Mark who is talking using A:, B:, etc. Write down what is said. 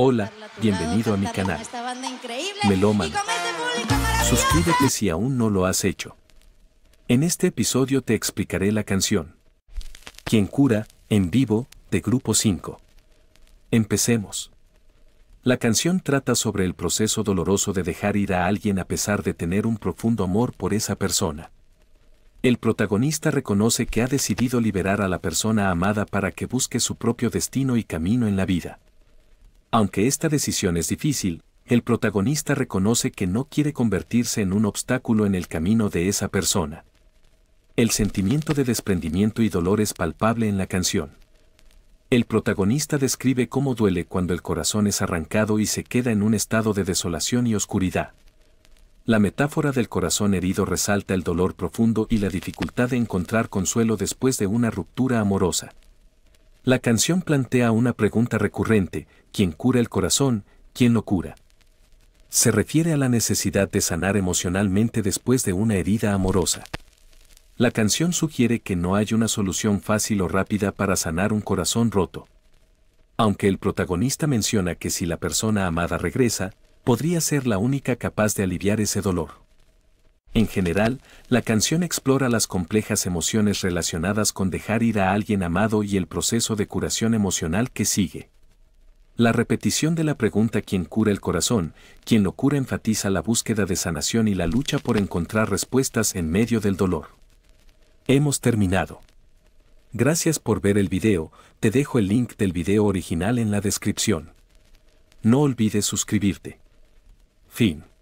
A: Hola, bienvenido a mi canal. Melómano. Suscríbete si aún no lo has hecho. En este episodio te explicaré la canción. Quien cura, en vivo, de Grupo 5. Empecemos. La canción trata sobre el proceso doloroso de dejar ir a alguien a pesar de tener un profundo amor por esa persona. El protagonista reconoce que ha decidido liberar a la persona amada para que busque su propio destino y camino en la vida. Aunque esta decisión es difícil, el protagonista reconoce que no quiere convertirse en un obstáculo en el camino de esa persona. El sentimiento de desprendimiento y dolor es palpable en la canción. El protagonista describe cómo duele cuando el corazón es arrancado y se queda en un estado de desolación y oscuridad. La metáfora del corazón herido resalta el dolor profundo y la dificultad de encontrar consuelo después de una ruptura amorosa. La canción plantea una pregunta recurrente, ¿quién cura el corazón? ¿Quién lo cura? Se refiere a la necesidad de sanar emocionalmente después de una herida amorosa. La canción sugiere que no hay una solución fácil o rápida para sanar un corazón roto. Aunque el protagonista menciona que si la persona amada regresa, podría ser la única capaz de aliviar ese dolor. En general, la canción explora las complejas emociones relacionadas con dejar ir a alguien amado y el proceso de curación emocional que sigue. La repetición de la pregunta ¿quién cura el corazón? quien lo cura? enfatiza la búsqueda de sanación y la lucha por encontrar respuestas en medio del dolor. Hemos terminado. Gracias por ver el video, te dejo el link del video original en la descripción. No olvides suscribirte. Fin.